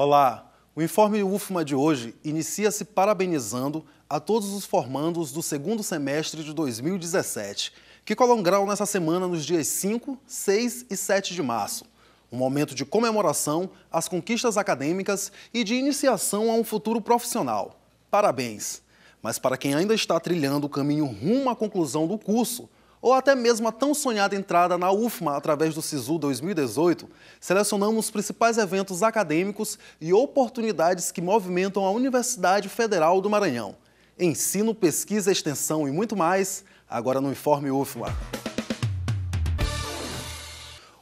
Olá, o informe UFMA de hoje inicia-se parabenizando a todos os formandos do segundo semestre de 2017, que colam grau nessa semana nos dias 5, 6 e 7 de março. Um momento de comemoração às conquistas acadêmicas e de iniciação a um futuro profissional. Parabéns! Mas para quem ainda está trilhando o caminho rumo à conclusão do curso, ou até mesmo a tão sonhada entrada na UFMA através do SISU 2018, selecionamos os principais eventos acadêmicos e oportunidades que movimentam a Universidade Federal do Maranhão. Ensino, pesquisa, extensão e muito mais, agora no Informe UFMA.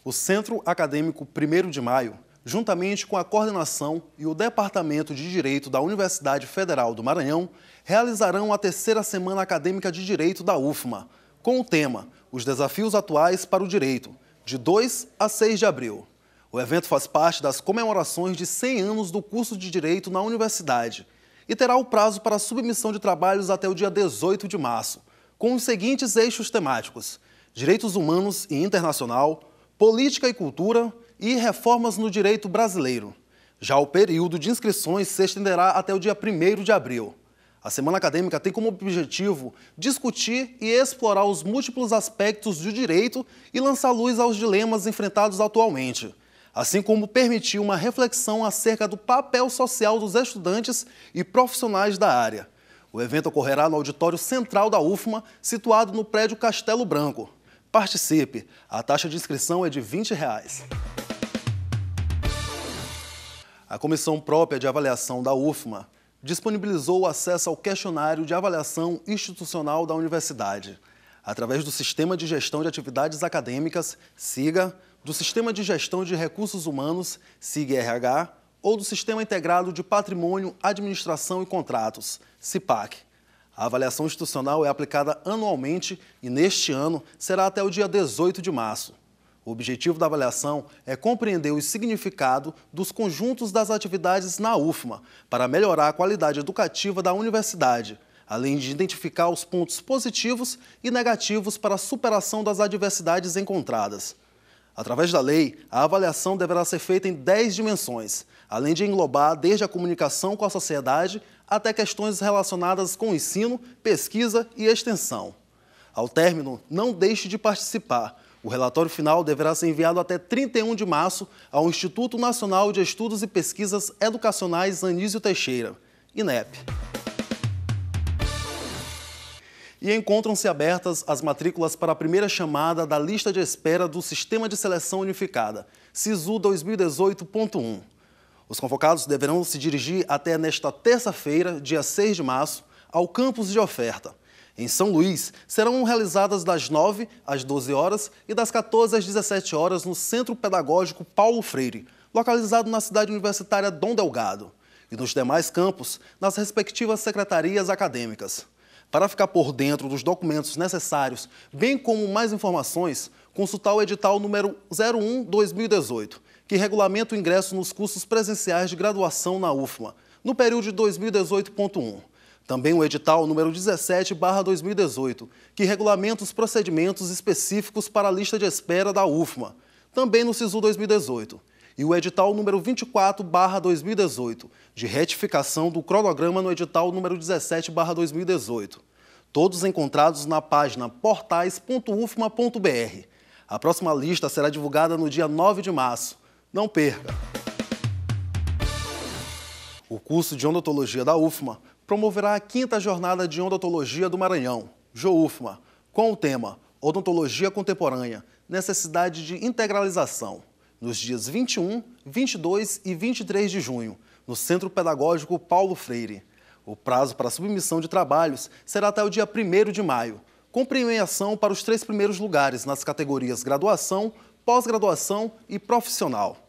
O Centro Acadêmico 1 de Maio, juntamente com a coordenação e o Departamento de Direito da Universidade Federal do Maranhão, realizarão a terceira Semana Acadêmica de Direito da UFMA, com o tema Os Desafios Atuais para o Direito, de 2 a 6 de abril. O evento faz parte das comemorações de 100 anos do curso de Direito na universidade e terá o prazo para submissão de trabalhos até o dia 18 de março, com os seguintes eixos temáticos: Direitos Humanos e Internacional, Política e Cultura e Reformas no Direito Brasileiro. Já o período de inscrições se estenderá até o dia 1 de abril. A Semana Acadêmica tem como objetivo discutir e explorar os múltiplos aspectos do direito e lançar luz aos dilemas enfrentados atualmente, assim como permitir uma reflexão acerca do papel social dos estudantes e profissionais da área. O evento ocorrerá no auditório central da UFMA, situado no prédio Castelo Branco. Participe! A taxa de inscrição é de R$ 20. Reais. A comissão própria de avaliação da UFMA disponibilizou o acesso ao questionário de avaliação institucional da universidade, através do Sistema de Gestão de Atividades Acadêmicas, SIGA, do Sistema de Gestão de Recursos Humanos, SIGRH, ou do Sistema Integrado de Patrimônio, Administração e Contratos, SIPAC. A avaliação institucional é aplicada anualmente e, neste ano, será até o dia 18 de março. O objetivo da avaliação é compreender o significado dos conjuntos das atividades na UFMA para melhorar a qualidade educativa da universidade, além de identificar os pontos positivos e negativos para a superação das adversidades encontradas. Através da lei, a avaliação deverá ser feita em 10 dimensões, além de englobar desde a comunicação com a sociedade até questões relacionadas com ensino, pesquisa e extensão. Ao término, não deixe de participar. O relatório final deverá ser enviado até 31 de março ao Instituto Nacional de Estudos e Pesquisas Educacionais Anísio Teixeira, INEP. E encontram-se abertas as matrículas para a primeira chamada da lista de espera do Sistema de Seleção Unificada, SISU 2018.1. Os convocados deverão se dirigir até nesta terça-feira, dia 6 de março, ao campus de oferta. Em São Luís, serão realizadas das 9 às 12 horas e das 14 às 17 horas no Centro Pedagógico Paulo Freire, localizado na cidade universitária Dom Delgado, e nos demais campos, nas respectivas secretarias acadêmicas. Para ficar por dentro dos documentos necessários, bem como mais informações, consultar o edital número 01-2018, que regulamenta o ingresso nos cursos presenciais de graduação na UFMA, no período de 2018.1 também o edital número 17/2018, que regulamenta os procedimentos específicos para a lista de espera da UFMA, também no SISU 2018. E o edital número 24/2018, de retificação do cronograma no edital número 17/2018. Todos encontrados na página portais.ufma.br. A próxima lista será divulgada no dia 9 de março. Não perca! O curso de odontologia da UFMA promoverá a quinta jornada de odontologia do Maranhão, JOUFMA, com o tema Odontologia Contemporânea, Necessidade de Integralização, nos dias 21, 22 e 23 de junho, no Centro Pedagógico Paulo Freire. O prazo para submissão de trabalhos será até o dia 1 de maio, com premiação para os três primeiros lugares nas categorias graduação, pós-graduação e profissional.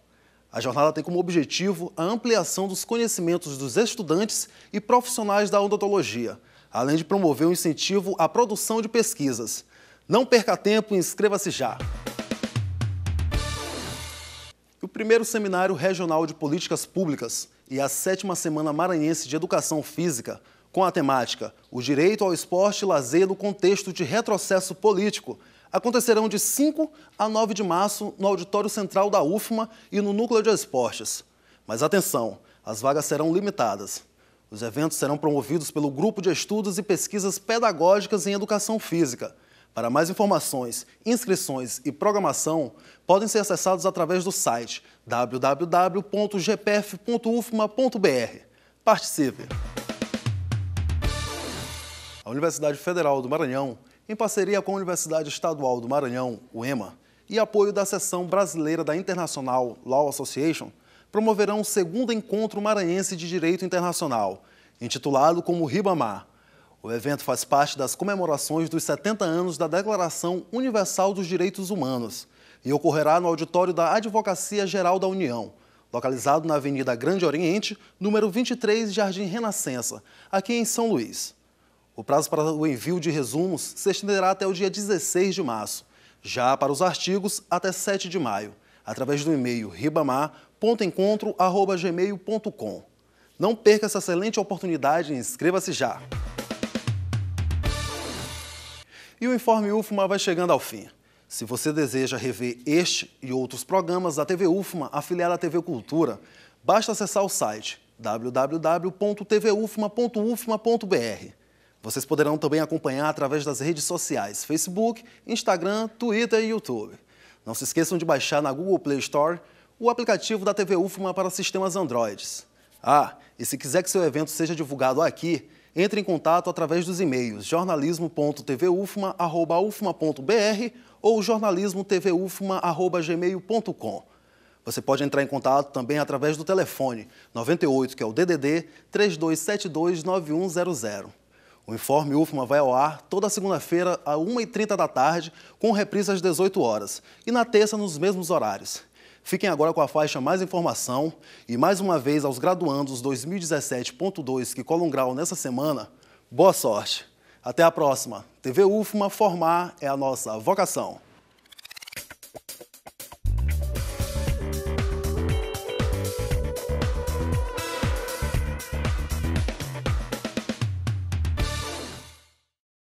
A jornada tem como objetivo a ampliação dos conhecimentos dos estudantes e profissionais da odontologia, além de promover o um incentivo à produção de pesquisas. Não perca tempo e inscreva-se já! O primeiro Seminário Regional de Políticas Públicas e a sétima Semana Maranhense de Educação Física, com a temática O Direito ao Esporte e Lazer no Contexto de Retrocesso Político, acontecerão de 5 a 9 de março no Auditório Central da UFMA e no Núcleo de Esportes. Mas atenção, as vagas serão limitadas. Os eventos serão promovidos pelo Grupo de Estudos e Pesquisas Pedagógicas em Educação Física. Para mais informações, inscrições e programação, podem ser acessados através do site www.gpf.ufma.br. Participe! A Universidade Federal do Maranhão em parceria com a Universidade Estadual do Maranhão, o Ema, e apoio da Seção Brasileira da International Law Association, promoverão o segundo encontro maranhense de direito internacional, intitulado como Ribamar. O evento faz parte das comemorações dos 70 anos da Declaração Universal dos Direitos Humanos e ocorrerá no auditório da Advocacia Geral da União, localizado na Avenida Grande Oriente, número 23, Jardim Renascença, aqui em São Luís. O prazo para o envio de resumos se estenderá até o dia 16 de março, já para os artigos até 7 de maio, através do e-mail ribamar.encontro.gmail.com. Não perca essa excelente oportunidade e inscreva-se já! E o Informe UFMA vai chegando ao fim. Se você deseja rever este e outros programas da TV UFMA afiliada à TV Cultura, basta acessar o site www.tvufma.ufma.br. Vocês poderão também acompanhar através das redes sociais: Facebook, Instagram, Twitter e YouTube. Não se esqueçam de baixar na Google Play Store o aplicativo da TV UFMA para sistemas Androids. Ah, e se quiser que seu evento seja divulgado aqui, entre em contato através dos e-mails jornalismo.tvufma.ufma.br ou jornalismo.tvufma.gmail.com. Você pode entrar em contato também através do telefone 98, que é o DDD 3272 9100. O informe UFMA vai ao ar toda segunda-feira, a 1h30 da tarde, com reprise às 18 horas e na terça nos mesmos horários. Fiquem agora com a faixa Mais Informação e mais uma vez aos graduandos 2017.2 que colam grau nessa semana, boa sorte! Até a próxima! TV UFMA Formar é a nossa vocação.